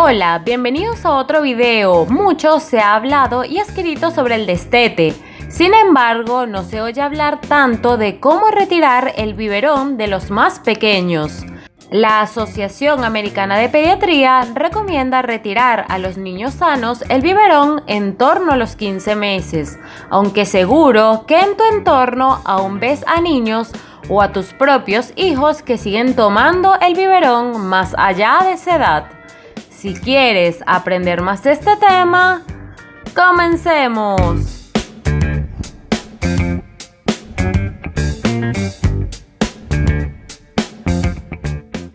Hola, bienvenidos a otro video. Mucho se ha hablado y escrito sobre el destete. Sin embargo, no se oye hablar tanto de cómo retirar el biberón de los más pequeños. La Asociación Americana de Pediatría recomienda retirar a los niños sanos el biberón en torno a los 15 meses, aunque seguro que en tu entorno aún ves a niños o a tus propios hijos que siguen tomando el biberón más allá de esa edad. Si quieres aprender más de este tema, comencemos.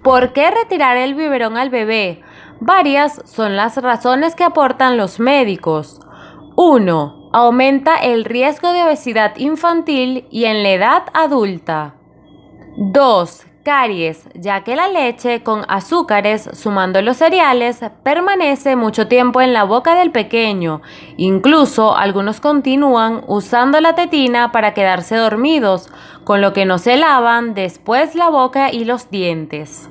¿Por qué retirar el biberón al bebé? Varias son las razones que aportan los médicos. 1. Aumenta el riesgo de obesidad infantil y en la edad adulta. 2 caries, ya que la leche con azúcares, sumando los cereales, permanece mucho tiempo en la boca del pequeño. Incluso algunos continúan usando la tetina para quedarse dormidos, con lo que no se lavan después la boca y los dientes.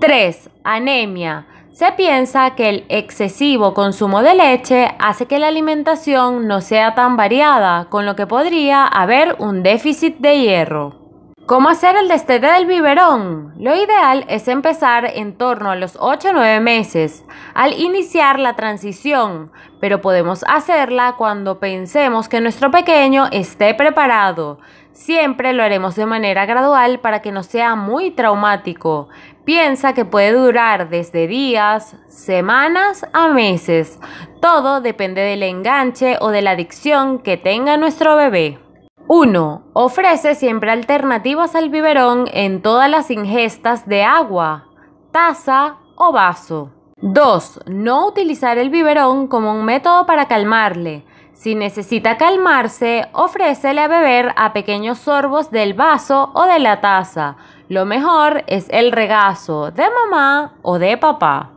3. Anemia. Se piensa que el excesivo consumo de leche hace que la alimentación no sea tan variada, con lo que podría haber un déficit de hierro. ¿Cómo hacer el destete del biberón? Lo ideal es empezar en torno a los 8 o 9 meses, al iniciar la transición, pero podemos hacerla cuando pensemos que nuestro pequeño esté preparado. Siempre lo haremos de manera gradual para que no sea muy traumático. Piensa que puede durar desde días, semanas a meses. Todo depende del enganche o de la adicción que tenga nuestro bebé. 1. Ofrece siempre alternativas al biberón en todas las ingestas de agua, taza o vaso. 2. No utilizar el biberón como un método para calmarle. Si necesita calmarse, ofrécele a beber a pequeños sorbos del vaso o de la taza. Lo mejor es el regazo de mamá o de papá.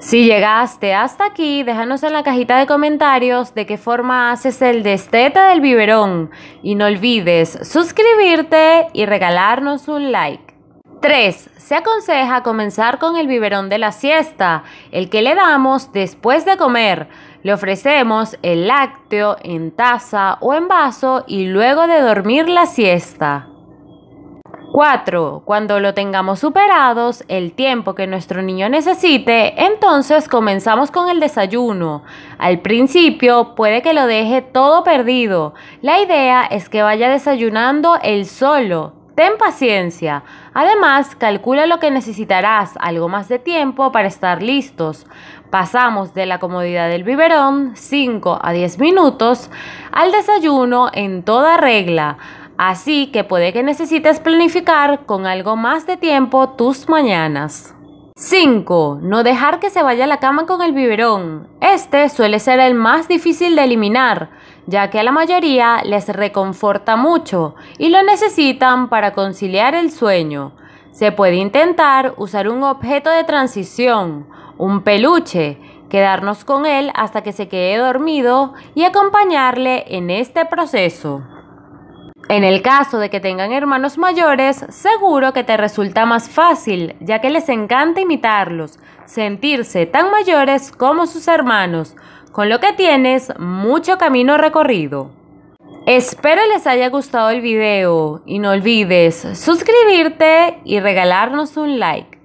Si llegaste hasta aquí, déjanos en la cajita de comentarios de qué forma haces el destete del biberón y no olvides suscribirte y regalarnos un like. 3. Se aconseja comenzar con el biberón de la siesta, el que le damos después de comer. Le ofrecemos el lácteo en taza o en vaso y luego de dormir la siesta. 4. Cuando lo tengamos superados, el tiempo que nuestro niño necesite, entonces comenzamos con el desayuno. Al principio puede que lo deje todo perdido. La idea es que vaya desayunando él solo. Ten paciencia. Además, calcula lo que necesitarás, algo más de tiempo para estar listos. Pasamos de la comodidad del biberón, 5 a 10 minutos, al desayuno en toda regla. Así que puede que necesites planificar con algo más de tiempo tus mañanas. 5. No dejar que se vaya a la cama con el biberón. Este suele ser el más difícil de eliminar, ya que a la mayoría les reconforta mucho y lo necesitan para conciliar el sueño. Se puede intentar usar un objeto de transición, un peluche, quedarnos con él hasta que se quede dormido y acompañarle en este proceso. En el caso de que tengan hermanos mayores, seguro que te resulta más fácil, ya que les encanta imitarlos, sentirse tan mayores como sus hermanos, con lo que tienes mucho camino recorrido. Espero les haya gustado el video y no olvides suscribirte y regalarnos un like.